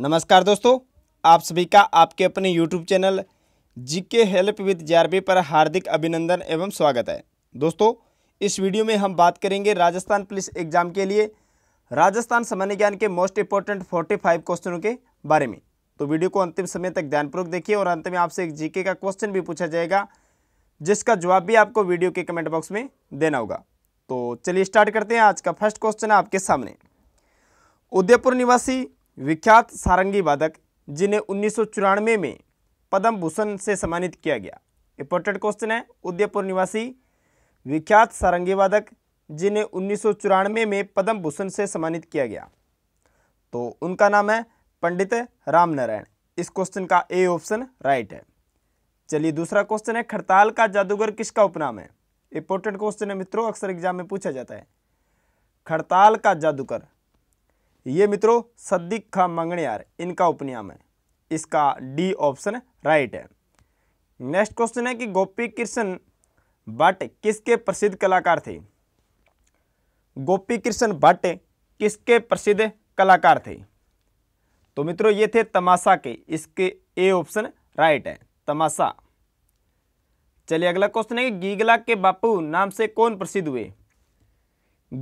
नमस्कार दोस्तों आप सभी का आपके अपने यूट्यूब चैनल जी के हेल्प विद जे पर हार्दिक अभिनंदन एवं स्वागत है दोस्तों इस वीडियो में हम बात करेंगे राजस्थान पुलिस एग्जाम के लिए राजस्थान सामान्य ज्ञान के मोस्ट इंपॉर्टेंट 45 क्वेश्चनों के बारे में तो वीडियो को अंतिम समय तक ध्यानपूर्वक देखिए और अंत में आपसे एक जीके का क्वेश्चन भी पूछा जाएगा जिसका जवाब भी आपको वीडियो के कमेंट बॉक्स में देना होगा तो चलिए स्टार्ट करते हैं आज का फर्स्ट क्वेश्चन है आपके सामने उदयपुर निवासी विख्यात सारंगी वादक जिन्हें उन्नीस में पद्म भूषण से सम्मानित किया गया इंपॉर्टेंट क्वेश्चन है उदयपुर निवासी विख्यात सारंगी वादक जिन्हें उन्नीस में पद्म भूषण से सम्मानित किया गया तो उनका नाम है पंडित राम नारायण इस क्वेश्चन का ए ऑप्शन राइट है चलिए दूसरा क्वेश्चन है खड़ताल का जादूगर किसका उपनाम है इंपॉर्टेंट क्वेश्चन है मित्रों अक्सर एग्जाम में पूछा जाता है खड़ताल का जादूगर ये मित्रों सद्दिक खा मंगणियार इनका उपनियम है इसका डी ऑप्शन राइट है नेक्स्ट क्वेश्चन है कि गोपी कृष्ण भट्ट किसके प्रसिद्ध कलाकार थे गोपी कृष्ण भट्ट किसके प्रसिद्ध कलाकार थे तो मित्रों ये थे तमाशा के इसके ए ऑप्शन राइट है तमाशा चलिए अगला क्वेश्चन है कि गीगला के बापू नाम से कौन प्रसिद्ध हुए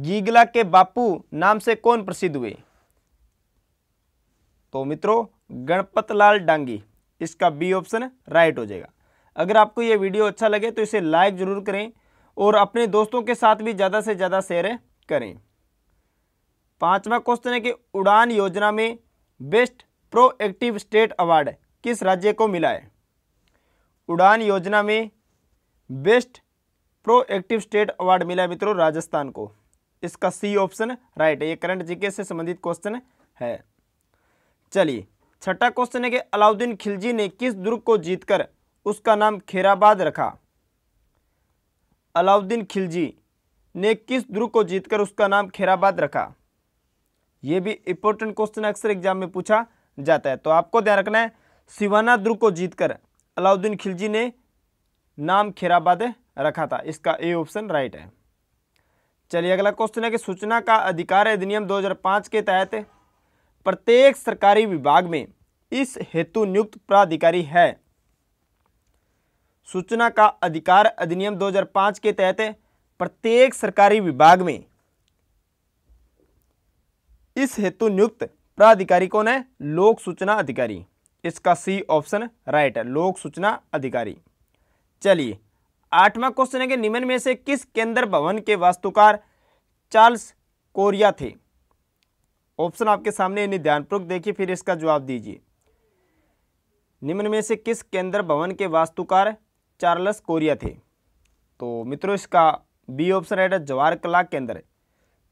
गीगला के बापू नाम से कौन प्रसिद्ध हुए तो मित्रों गणपतलाल डांगी इसका बी ऑप्शन राइट हो जाएगा अगर आपको ये वीडियो अच्छा लगे तो इसे लाइक ज़रूर करें और अपने दोस्तों के साथ भी ज़्यादा से ज़्यादा शेयर करें पांचवा क्वेश्चन है कि उड़ान योजना में बेस्ट प्रोएक्टिव स्टेट अवार्ड किस राज्य को मिला है उड़ान योजना में बेस्ट प्रोएक्टिव स्टेट अवार्ड मिला है मित्रों राजस्थान को इसका सी ऑप्शन राइट है ये करंट जीके से संबंधित क्वेश्चन है चलिए छठा क्वेश्चन है कि अलाउद्दीन खिलजी ने किस दुर्ग को जीतकर उसका नाम खेराबाद रखा अलाउद्दीन खिलजी ने किस दुर्ग को जीतकर उसका नाम खेराबाद रखा यह भी इंपॉर्टेंट क्वेश्चन अक्सर एग्जाम में पूछा जाता है तो आपको ध्यान रखना है सिवाना दुर्ग को जीतकर अलाउद्दीन खिलजी ने नाम खेराबाद रखा था इसका ए ऑप्शन राइट है चलिए अगला क्वेश्चन है कि सूचना का अधिकार अधिनियम दो के तहत प्रत्येक सरकारी विभाग में इस हेतु नियुक्त प्राधिकारी है सूचना का अधिकार अधिनियम 2005 के तहत प्रत्येक सरकारी विभाग में इस हेतु नियुक्त प्राधिकारी कौन है लोक सूचना अधिकारी इसका सी ऑप्शन राइट है लोक सूचना अधिकारी चलिए आठवां क्वेश्चन है कि निम्न में से किस केंद्र भवन के वास्तुकार चार्ल्स कोरिया थे ऑप्शन आपके सामने यानी ध्यानपूर्वक देखिए फिर इसका जवाब दीजिए निम्न में से किस केंद्र भवन के वास्तुकार चार्लस कोरिया थे तो मित्रों इसका बी ऑप्शन राइट है जवाहर कला केंद्र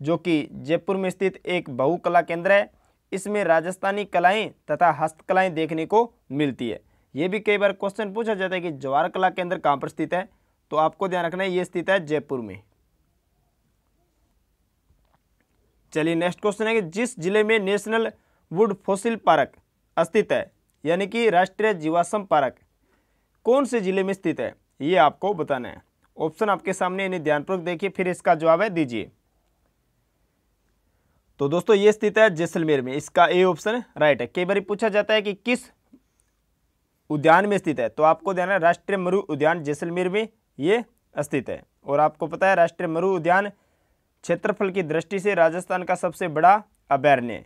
जो कि जयपुर में स्थित एक बहु कला केंद्र है इसमें राजस्थानी कलाएं तथा हस्तकलाएं देखने को मिलती है ये भी कई बार क्वेश्चन पूछा जाता है कि जवाहर कला केंद्र कहाँ पर स्थित है तो आपको ध्यान रखना है ये स्थित है जयपुर में चलिए नेक्स्ट क्वेश्चन है कि जिस जिले में नेशनल वुड फोसिल पार्क स्थित है यानी कि राष्ट्रीय जीवाश्म पार्क कौन से जिले में स्थित है ये आपको बताना है ऑप्शन आपके सामने इन्हें ध्यानपूर्वक देखिए फिर इसका जवाब है दीजिए तो दोस्तों ये स्थित है जैसलमेर में इसका ए ऑप्शन राइट है कई बार पूछा जाता है कि किस उद्यान में स्थित है तो आपको ध्यान है राष्ट्रीय मरु उद्यान जैसलमेर में ये स्थित है और आपको पता है राष्ट्रीय मरु उद्यान क्षेत्रफल की दृष्टि से राजस्थान का सबसे बड़ा अभ्यारण्य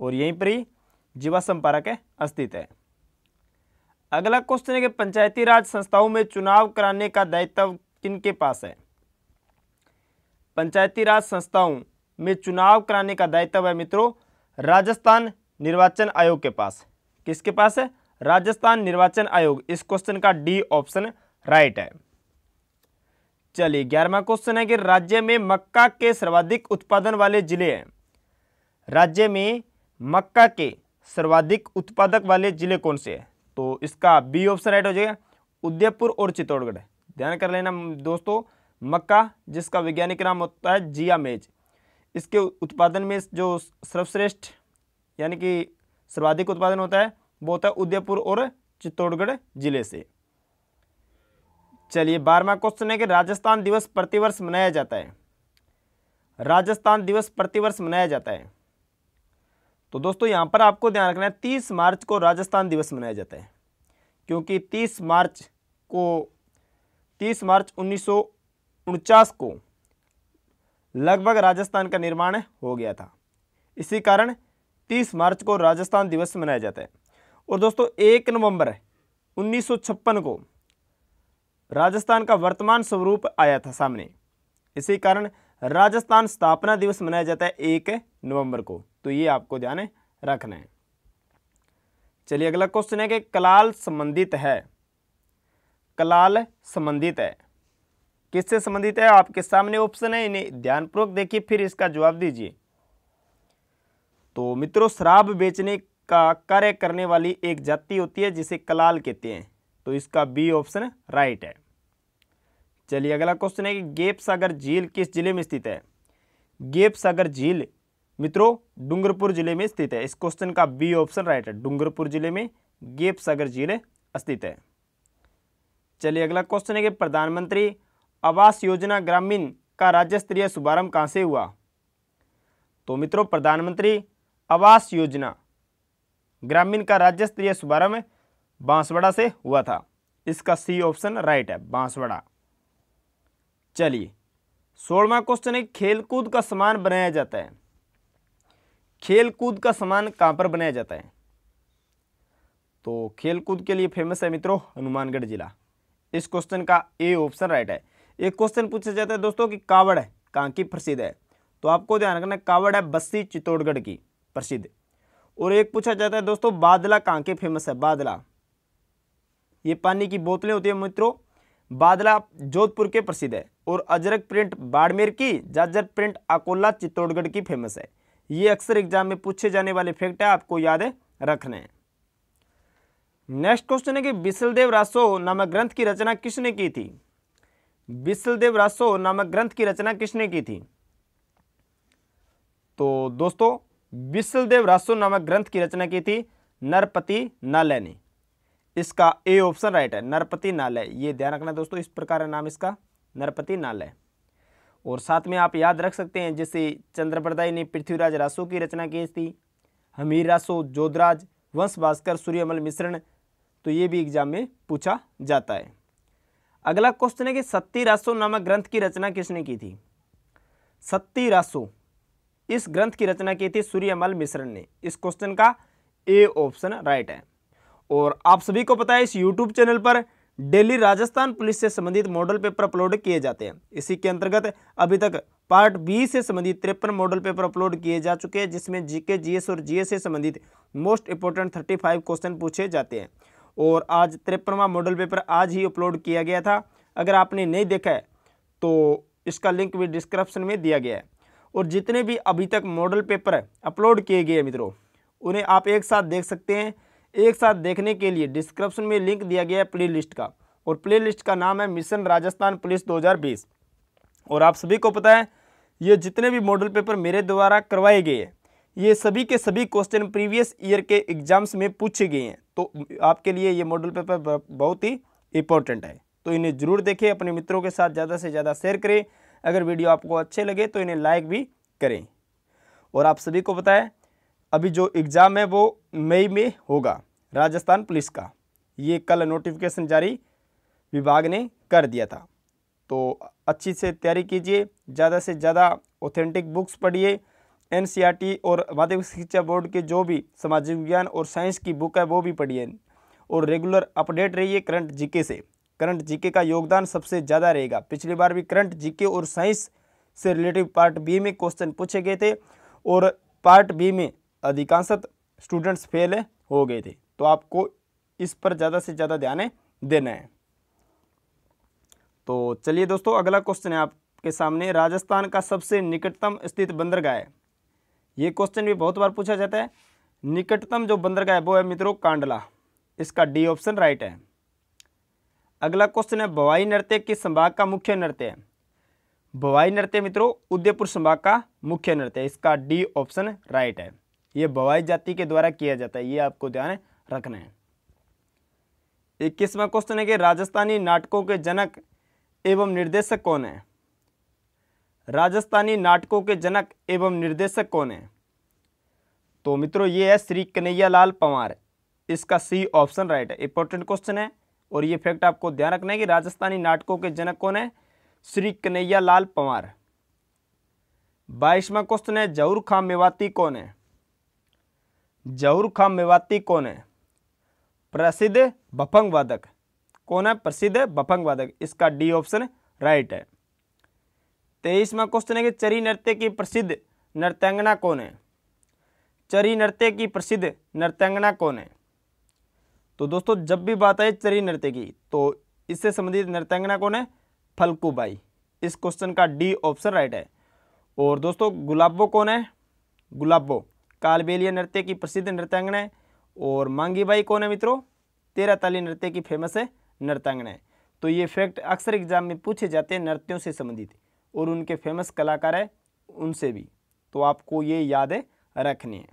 और यहीं पर ही जीवाश्म पार्क अस्तित्व है अगला क्वेश्चन है कि पंचायती राज संस्थाओं में चुनाव कराने का दायित्व किनके पास है पंचायती राज संस्थाओं में चुनाव कराने का दायित्व है मित्रों राजस्थान निर्वाचन आयोग के पास किसके पास है राजस्थान निर्वाचन आयोग इस क्वेश्चन का डी ऑप्शन राइट है चलिए ग्यारहवा क्वेश्चन है कि राज्य में मक्का के सर्वाधिक उत्पादन वाले जिले हैं राज्य में मक्का के सर्वाधिक उत्पादक वाले जिले कौन से हैं तो इसका बी ऑप्शन राइट हो जाएगा उदयपुर और चित्तौड़गढ़ ध्यान कर लेना दोस्तों मक्का जिसका वैज्ञानिक नाम होता है जिया मेज इसके उत्पादन में जो सर्वश्रेष्ठ यानी कि सर्वाधिक उत्पादन होता है वो होता है उदयपुर और चित्तौड़गढ़ जिले से चलिए बारहवा क्वेश्चन है कि राजस्थान दिवस प्रतिवर्ष मनाया जाता है राजस्थान दिवस प्रतिवर्ष मनाया जाता है तो दोस्तों यहाँ पर आपको ध्यान रखना है तीस मार्च को राजस्थान दिवस मनाया जाता है क्योंकि तीस मार्च को तीस मार्च उन्नीस को लगभग राजस्थान का निर्माण हो गया था इसी कारण 30 मार्च को राजस्थान दिवस मनाया जाता है और दोस्तों एक नवंबर उन्नीस को राजस्थान का वर्तमान स्वरूप आया था सामने इसी कारण राजस्थान स्थापना दिवस मनाया जाता है एक नवंबर को तो ये आपको ध्यान रखना है चलिए अगला क्वेश्चन है कि कलाल संबंधित है कलाल संबंधित है किससे संबंधित है आपके सामने ऑप्शन है इन्हें ध्यानपूर्वक देखिए फिर इसका जवाब दीजिए तो मित्रों शराब बेचने का कार्य करने वाली एक जाति होती है जिसे कलाल कहते हैं तो इसका बी ऑप्शन राइट है चलिए अगला क्वेश्चन है कि गेप सागर झील किस जिले में स्थित है गेप सागर झील मित्रों डूंगरपुर जिले में स्थित है इस क्वेश्चन का बी ऑप्शन राइट है डूंगरपुर जिले में गेप सागर झील स्थित है चलिए अगला क्वेश्चन है कि प्रधानमंत्री आवास योजना ग्रामीण का राज्य स्तरीय शुभारंभ कहाँ से हुआ तो मित्रों प्रधानमंत्री आवास योजना ग्रामीण का राज्य स्तरीय शुभारंभ बांसवाड़ा से हुआ था इसका सी ऑप्शन राइट है बांसवाड़ा चलिए सोलवा क्वेश्चन है खेलकूद का सामान बनाया जाता है खेलकूद का सामान कहां पर बनाया जाता है तो खेलकूद के लिए फेमस है मित्रों हनुमानगढ़ जिला इस क्वेश्चन का ए ऑप्शन राइट है एक क्वेश्चन पूछा जाता है दोस्तों कि कावड़ है कहां की प्रसिद्ध है तो आपको ध्यान रखना कावड़ है बस्ती चित्तौड़गढ़ की प्रसिद्ध और एक पूछा जाता है दोस्तों बादला कहां के फेमस है बादला ये पानी की बोतलें होती है मित्रों बादला जोधपुर के प्रसिद्ध है और अजरक प्रिंट बाड़मेर की जाजर प्रिंट अकोला चित्तौड़गढ़ की फेमस है ये अक्सर एग्जाम में पूछे जाने वाले फैक्ट है आपको याद है रखने हैं नेक्स्ट क्वेश्चन है कि बिसलदेव रासो नामक ग्रंथ की रचना किसने की थी बिसलदेव रासो नामक ग्रंथ की रचना किसने की थी तो दोस्तों बिसलदेव रासो नामक ग्रंथ की रचना की थी नरपति नालय ने इसका ए ऑप्शन राइट है नरपति नालय ये ध्यान रखना दोस्तों इस प्रकार है नाम इसका नरपति नालय और साथ में आप याद रख सकते हैं जैसे चंद्रप्रदाय ने पृथ्वीराज रासो की रचना की थी हमीर रासो जोधराज वंश भास्कर सूर्यमल मिश्रण तो ये भी एग्जाम में पूछा जाता है अगला क्वेश्चन है कि सत्ती रासो नामक ग्रंथ की रचना किसने की थी सत्ती रासो इस ग्रंथ की रचना की थी सूर्यमल मिश्रण ने इस क्वेश्चन का ए ऑप्शन राइट है और आप सभी को पता है इस यूट्यूब चैनल पर डेली राजस्थान पुलिस से संबंधित मॉडल पेपर अपलोड किए जाते हैं इसी के अंतर्गत अभी तक पार्ट बी से संबंधित तिरपन मॉडल पेपर अपलोड किए जा चुके हैं जिसमें जीके जीएस और जीएस से संबंधित मोस्ट इंपॉर्टेंट 35 क्वेश्चन पूछे जाते हैं और आज तिरपनवा मॉडल पेपर आज ही अपलोड किया गया था अगर आपने नहीं देखा है तो इसका लिंक भी डिस्क्रिप्शन में दिया गया है और जितने भी अभी तक मॉडल पेपर अपलोड किए गए मित्रों उन्हें आप एक साथ देख सकते हैं एक साथ देखने के लिए डिस्क्रिप्शन में लिंक दिया गया है लिस्ट का और लिस्ट का नाम है मिशन राजस्थान पुलिस 2020 और आप सभी को पता है ये जितने भी मॉडल पेपर मेरे द्वारा करवाए गए हैं ये सभी के सभी क्वेश्चन प्रीवियस ईयर के एग्जाम्स में पूछे गए हैं तो आपके लिए ये मॉडल पेपर बहुत ही इंपॉर्टेंट है तो इन्हें जरूर देखें अपने मित्रों के साथ ज़्यादा से ज़्यादा शेयर करें अगर वीडियो आपको अच्छे लगे तो इन्हें लाइक भी करें और आप सभी को पता है अभी जो एग्ज़ाम है वो मई में होगा राजस्थान पुलिस का ये कल नोटिफिकेशन जारी विभाग ने कर दिया था तो अच्छी से तैयारी कीजिए ज़्यादा से ज़्यादा ऑथेंटिक बुक्स पढ़िए एनसीईआरटी e और माध्यमिक शिक्षा बोर्ड के जो भी सामाजिक विज्ञान और साइंस की बुक है वो भी पढ़िए और रेगुलर अपडेट रहिए करंट जीके से करंट जीके का योगदान सबसे ज़्यादा रहेगा पिछली बार भी करंट जीके और साइंस से रिलेटिव पार्ट बी में क्वेश्चन पूछे गए थे और पार्ट बी में अधिकांशत स्टूडेंट्स फेल हो गए थे तो आपको इस पर ज़्यादा से ज़्यादा ध्यान देना है तो चलिए दोस्तों अगला क्वेश्चन है आपके सामने राजस्थान का सबसे निकटतम स्थित बंदरगाह है ये क्वेश्चन भी बहुत बार पूछा जाता है निकटतम जो बंदरगाह है वो है मित्रों कांडला इसका डी ऑप्शन राइट है अगला क्वेश्चन है भवाई नृत्य किस संभाग का मुख्य नृत्य है भवाई नृत्य मित्रों उदयपुर संभाग का मुख्य नृत्य है इसका डी ऑप्शन राइट है ये बवाई जाति के द्वारा किया जाता है ये आपको ध्यान रखना है इक्कीसवा क्वेश्चन है कि राजस्थानी नाटकों के जनक एवं निर्देशक कौन है राजस्थानी नाटकों के जनक एवं निर्देशक कौन है तो मित्रों ये है श्री कन्हैया लाल पंवार इसका सी ऑप्शन राइट है इंपॉर्टेंट क्वेश्चन है और ये फैक्ट आपको ध्यान रखना है कि राजस्थानी नाटकों के जनक कौन है श्री कन्हैया लाल पंवार बाईसवा क्वेश्चन है जहूर खां मेवाती कौन है जहूर खां मेवाती कौन है प्रसिद्ध बफंग वादक कौन है प्रसिद्ध बफंग वादक इसका डी ऑप्शन राइट है तेईसवा क्वेश्चन है कि चरी नृत्य की प्रसिद्ध नृत्यांगना कौन है चरी नृत्य की प्रसिद्ध नृत्यांगना कौन है तो दोस्तों जब भी बात आए चरी नृत्य की तो इससे संबंधित नृत्यांगना कौन है फलकूबाई इस क्वेश्चन का डी ऑप्शन राइट है और दोस्तों गुलाबो कौन है गुलाबो कालबेलिया नृत्य की प्रसिद्ध नृत्यांगना है और मांगी बाई कौन है मित्रों तेरा ताली नृत्य की फेमस है नृत्यांगना है तो ये फैक्ट अक्सर एग्जाम में पूछे जाते हैं नृत्यों से संबंधित और उनके फेमस कलाकार है उनसे भी तो आपको ये याद रखनी है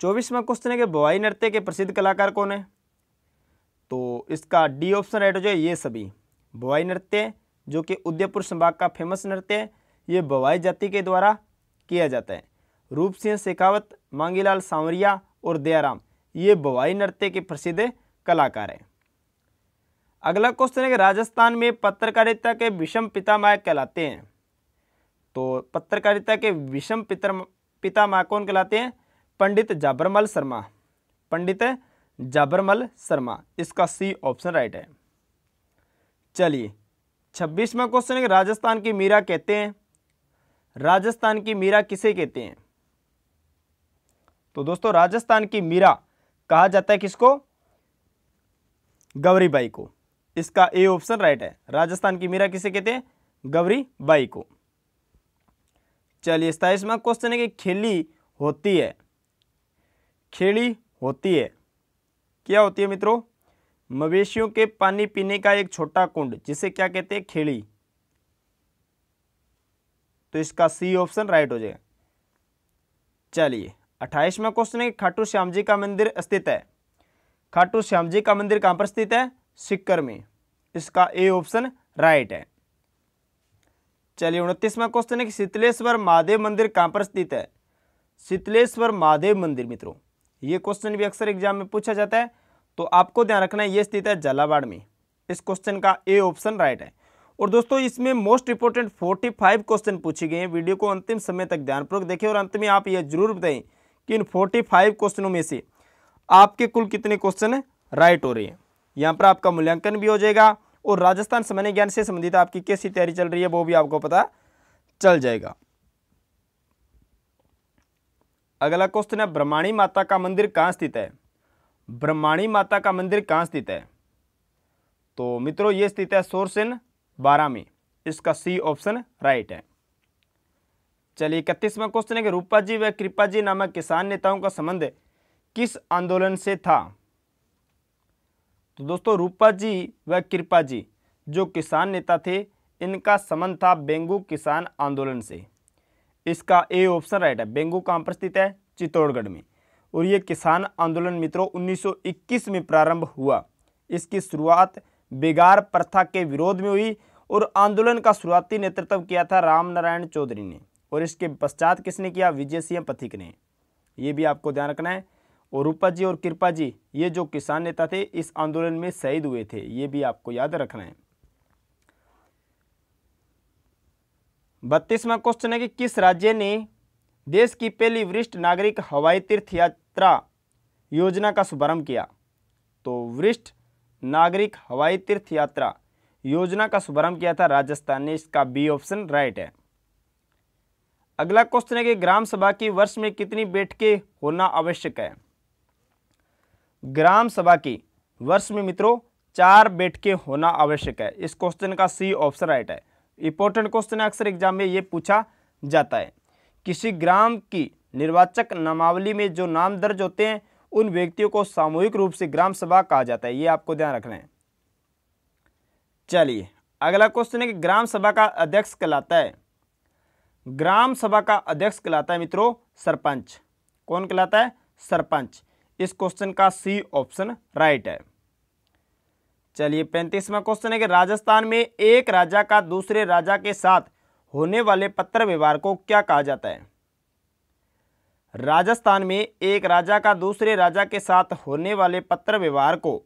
चौबीसवा क्वेश्चन है कि बवाई नृत्य के प्रसिद्ध कलाकार कौन है तो इसका डी ऑप्शन राइट हो जाए ये सभी बवाई नृत्य जो कि उदयपुर संभाग का फेमस नृत्य है ये बवाई जाति के द्वारा किया जाता है रूप सिंह शेखावत मांगीलाल सांवरिया और दयाराम ये बवाई नृत्य के प्रसिद्ध कलाकार हैं अगला क्वेश्चन है कि राजस्थान में पत्रकारिता के विषम पितामह कहलाते हैं तो पत्रकारिता के विषम पितर पितामह कौन कहलाते हैं पंडित जाबरमल शर्मा पंडित जाबरमल शर्मा इसका सी ऑप्शन राइट है चलिए छब्बीसवा क्वेश्चन है कि राजस्थान की मीरा कहते हैं राजस्थान की मीरा किसे कहते हैं तो दोस्तों राजस्थान की मीरा कहा जाता है किसको गौरी बाई को इसका ए ऑप्शन राइट है राजस्थान की मीरा किसे कहते हैं गौरी बाई को चलिए सताइसवा क्वेश्चन है कि खेली होती है खेली होती है क्या होती है मित्रों मवेशियों के पानी पीने का एक छोटा कुंड जिसे क्या कहते हैं खेली तो इसका सी ऑप्शन राइट हो जाएगा चलिए अट्ठाईसवा क्वेश्चन है खाटू श्याम जी का मंदिर स्थित है खाटू श्याम जी का मंदिर कहां पर स्थित है सिक्कर में इसका ए ऑप्शन राइट है चलिए उनतीसवा क्वेश्चन है कि शीतलेश्वर महादेव मंदिर कहां पर स्थित है शीतलेश्वर महादेव मंदिर मित्रों ये क्वेश्चन भी अक्सर एग्जाम में पूछा जाता है तो आपको ध्यान रखना है ये स्थित है झालावाड़ में इस क्वेश्चन का ए ऑप्शन राइट है और दोस्तों इसमें मोस्ट इंपोर्टेंट 45 क्वेश्चन पूछे गए हैं वीडियो को अंतिम समय तक ध्यानपूर्वक देखें और अंत में आप ये जरूर बताएं कि इन फोर्टी फाइव क्वेश्चनों में से आपके कुल कितने क्वेश्चन राइट हो रहे हैं यहाँ पर आपका मूल्यांकन भी हो जाएगा और राजस्थान सामान्य ज्ञान से संबंधित आपकी कैसी तैयारी चल रही है वो भी आपको पता चल जाएगा अगला क्वेश्चन है ब्रह्माणी माता का मंदिर कहाँ स्थित है ब्रह्माणी माता का मंदिर कहाँ स्थित है तो मित्रों ये स्थित है सोरसेन बारह में इसका सी ऑप्शन राइट है चलिए इकतीसवा क्वेश्चन है कि रूपा जी व कृपा जी नामक किसान नेताओं का संबंध किस आंदोलन से था तो दोस्तों रूपा जी व कृपा जी जो किसान नेता थे इनका संबंध था बेंगू किसान आंदोलन से इसका ए ऑप्शन राइट है बेंगू कहाँ पर स्थित है चित्तौड़गढ़ में और ये किसान आंदोलन मित्रों 1921 में प्रारंभ हुआ इसकी शुरुआत बेगार प्रथा के विरोध में हुई और आंदोलन का शुरुआती नेतृत्व किया था रामनारायण चौधरी ने और इसके पश्चात किसने किया विजय सिंह पथिक ने ये भी आपको ध्यान रखना है और रूपा जी और कृपा जी ये जो किसान नेता थे इस आंदोलन में शहीद हुए थे ये भी आपको याद रखना है बत्तीसवा क्वेश्चन है कि किस राज्य ने देश की पहली वरिष्ठ नागरिक हवाई तीर्थ यात्रा योजना का शुभारंभ किया तो वरिष्ठ नागरिक हवाई तीर्थ यात्रा योजना का शुभारंभ किया था राजस्थान ने इसका बी ऑप्शन राइट है अगला क्वेश्चन है कि ग्राम सभा की वर्ष में कितनी बैठकें होना आवश्यक है ग्राम सभा की वर्ष में मित्रों चार बैठकें होना आवश्यक है इस क्वेश्चन का सी ऑप्शन राइट है इंपॉर्टेंट क्वेश्चन है अक्सर एग्जाम में ये पूछा जाता है किसी ग्राम की निर्वाचक नामावली में जो नाम दर्ज होते हैं उन व्यक्तियों को सामूहिक रूप से ग्राम सभा कहा जाता है ये आपको ध्यान रखना है चलिए अगला क्वेश्चन है कि ग्राम सभा का अध्यक्ष कहलाता है ग्राम सभा का अध्यक्ष कहलाता है मित्रों सरपंच कौन कहलाता है सरपंच इस क्वेश्चन का सी ऑप्शन राइट है चलिए पैंतीसवा क्वेश्चन है कि राजस्थान में एक राजा का दूसरे राजा के साथ होने वाले पत्र व्यवहार को क्या कहा जाता है राजस्थान में एक राजा का दूसरे राजा के साथ होने वाले पत्र व्यवहार को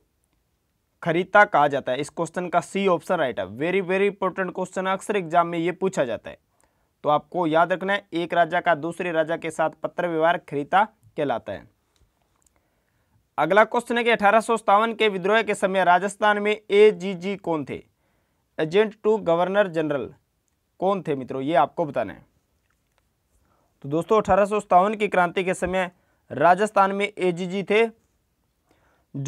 खरीदता कहा जाता है इस क्वेश्चन का सी ऑप्शन राइट है वेरी वेरी इंपॉर्टेंट क्वेश्चन अक्सर एग्जाम में यह पूछा जाता है तो आपको याद रखना है एक राजा का दूसरे राजा के साथ पत्र व्यवहार खरीता कहलाता है अगला क्वेश्चन है कि अठारह के विद्रोह के समय राजस्थान में ए जी जी कौन थे एजेंट टू गवर्नर जनरल कौन थे मित्रों ये आपको बताना है तो दोस्तों अठारह की क्रांति के समय राजस्थान में ए जी जी थे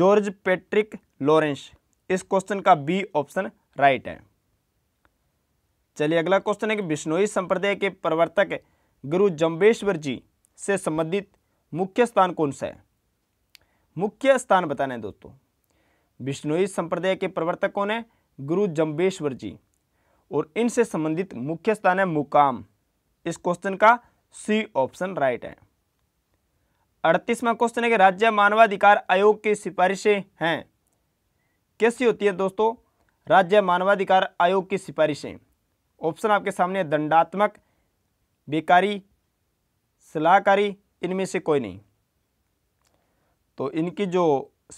जॉर्ज पेट्रिक लॉरेंस इस क्वेश्चन का बी ऑप्शन राइट है चलिए अगला क्वेश्चन है कि बिश्नोई संप्रदाय के प्रवर्तक गुरु जम्बेश्वर जी से संबंधित मुख्य स्थान कौन सा है मुख्य स्थान बताना है दोस्तों बिश्नोई संप्रदाय के प्रवर्तक कौन है गुरु जम्बेश्वर जी और इनसे संबंधित मुख्य स्थान है मुकाम इस क्वेश्चन का सी ऑप्शन राइट है अड़तीसवा क्वेश्चन है कि राज्य मानवाधिकार आयोग की सिफारिशें हैं कैसी होती है दोस्तों राज्य मानवाधिकार आयोग की सिफारिशें ऑप्शन आपके सामने दंडात्मक बेकारी सलाहकारी इनमें से कोई नहीं तो इनकी जो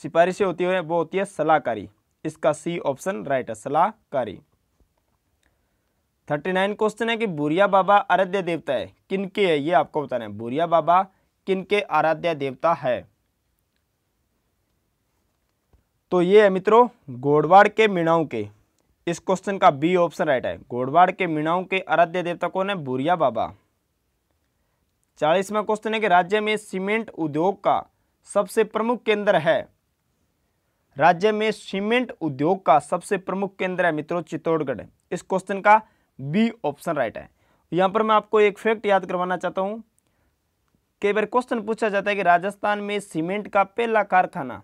सिफारिशें होती है वो होती है सलाहकारी इसका सी ऑप्शन राइट है सलाहकारी थर्टी नाइन क्वेश्चन है कि बुरिया बाबा आराध्य देवता है किनके है ये आपको बताना है बुरिया बाबा किनके आराध्य देवता है तो ये है मित्रों गोडवाड़ के मीणाओं के इस क्वेश्चन का बी ऑप्शन राइट है घोड़वाड़ के मीणाओं के आराध्य देवता कौन है बुरिया बाबा चालीसवा क्वेश्चन है कि राज्य में सीमेंट उद्योग का सबसे प्रमुख केंद्र है राज्य में सीमेंट उद्योग का सबसे प्रमुख केंद्र है मित्रों चित्तौड़गढ़ इस क्वेश्चन का बी ऑप्शन राइट है यहां पर मैं आपको एक फैक्ट याद करवाना चाहता हूं कई बार क्वेश्चन पूछा जाता है कि राजस्थान में सीमेंट का पहला कारखाना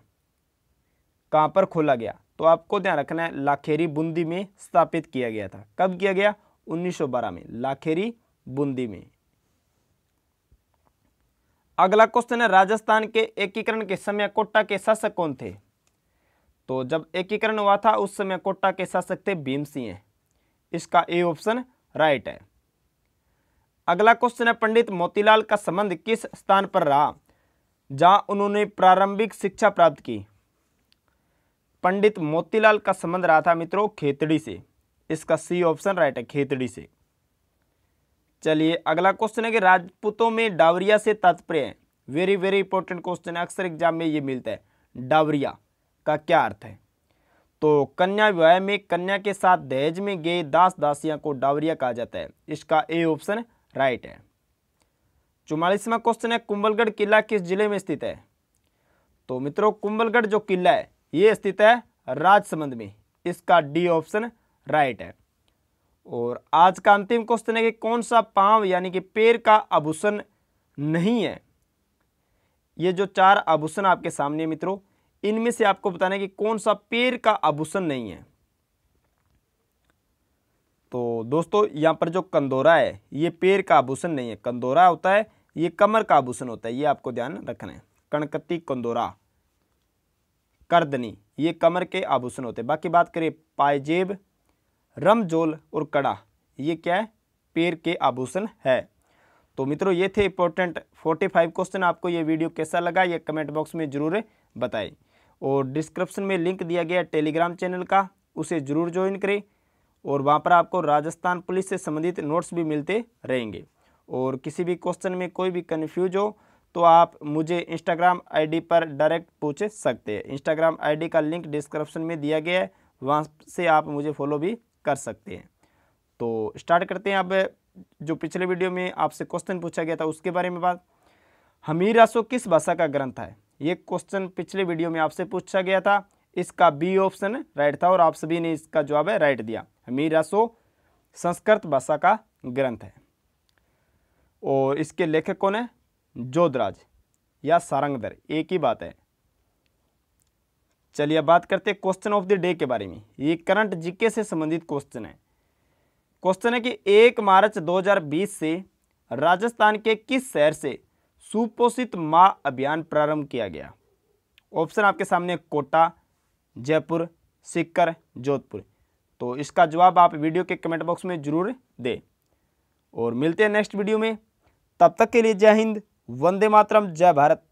कहां पर खोला गया तो आपको ध्यान रखना है लाखेरी बूंदी में स्थापित किया गया था कब किया गया 1912 में लाखेरी बूंदी में अगला क्वेश्चन है राजस्थान के एकीकरण के समय कोटा के शासक कौन थे तो जब एकीकरण हुआ था उस समय कोटा के शासक थे भीम सिंह इसका ए ऑप्शन राइट है अगला क्वेश्चन है पंडित मोतीलाल का संबंध किस स्थान पर रहा जहां उन्होंने प्रारंभिक शिक्षा प्राप्त की पंडित मोतीलाल का संबंध रहा था मित्रों खेतड़ी से इसका सी ऑप्शन राइट है खेतड़ी से चलिए अगला क्वेश्चन है कि राजपूतों में डावरिया से तात्पर्य है वेरी वेरी इंपॉर्टेंट क्वेश्चन है अक्सर एग्जाम में ये मिलता है डावरिया का क्या अर्थ है तो कन्या विवाह में कन्या के साथ दहेज में गए दास दासियां को डावरिया कहा जाता है इसका ए ऑप्शन राइट है चौवालीसवा क्वेश्चन है कुंभलगढ़ किला किस जिले में स्थित है तो मित्रों कुंभलगढ़ जो किला है ये स्थित है राजसमंद में इसका डी ऑप्शन राइट है और आज का अंतिम क्वेश्चन है कि कौन सा पांव यानी कि पेड़ का आभूषण नहीं है ये जो चार आभूषण आपके सामने मित्रों इनमें से आपको बताना है कि कौन सा पैर का आभूषण नहीं है तो दोस्तों यहां पर जो कंदोरा है ये पेड़ का आभूषण नहीं है कंदोरा होता है ये कमर का आभूषण होता है ये आपको ध्यान रखना है कणकती कंदोरा करदनी ये कमर के आभूषण होते बाकी बात करें पायजेब रमजोल और कड़ा ये क्या है पैर के आभूषण है तो मित्रों ये थे इंपॉर्टेंट 45 क्वेश्चन आपको ये वीडियो कैसा लगा ये कमेंट बॉक्स में ज़रूर बताएं और डिस्क्रिप्शन में लिंक दिया गया टेलीग्राम चैनल का उसे ज़रूर ज्वाइन करें और वहाँ पर आपको राजस्थान पुलिस से संबंधित नोट्स भी मिलते रहेंगे और किसी भी क्वेश्चन में कोई भी कन्फ्यूज हो तो आप मुझे इंस्टाग्राम आईडी पर डायरेक्ट पूछ सकते हैं इंस्टाग्राम आईडी का लिंक डिस्क्रिप्शन में दिया गया है वहाँ से आप मुझे फॉलो भी कर सकते हैं तो स्टार्ट करते हैं अब जो पिछले वीडियो में आपसे क्वेश्चन पूछा गया था उसके बारे में बात हमीर रासो किस भाषा का ग्रंथ है ये क्वेश्चन पिछले वीडियो में आपसे पूछा गया था इसका बी ऑप्शन राइट था और आप सभी ने इसका जवाब है राइट दिया हमीर रासो संस्कृत भाषा का ग्रंथ है और इसके लेखक कौन है जोधराज या सारंगदर एक ही बात है चलिए बात करते हैं क्वेश्चन ऑफ द डे के बारे में ये करंट जीके से संबंधित क्वेश्चन है क्वेश्चन है कि एक मार्च 2020 से राजस्थान के किस शहर से सुपोषित माँ अभियान प्रारंभ किया गया ऑप्शन आपके सामने कोटा जयपुर सिक्कर जोधपुर तो इसका जवाब आप वीडियो के कमेंट बॉक्स में ज़रूर दें और मिलते हैं नेक्स्ट वीडियो में तब तक के लिए जय हिंद वंदे मातरम जय भारत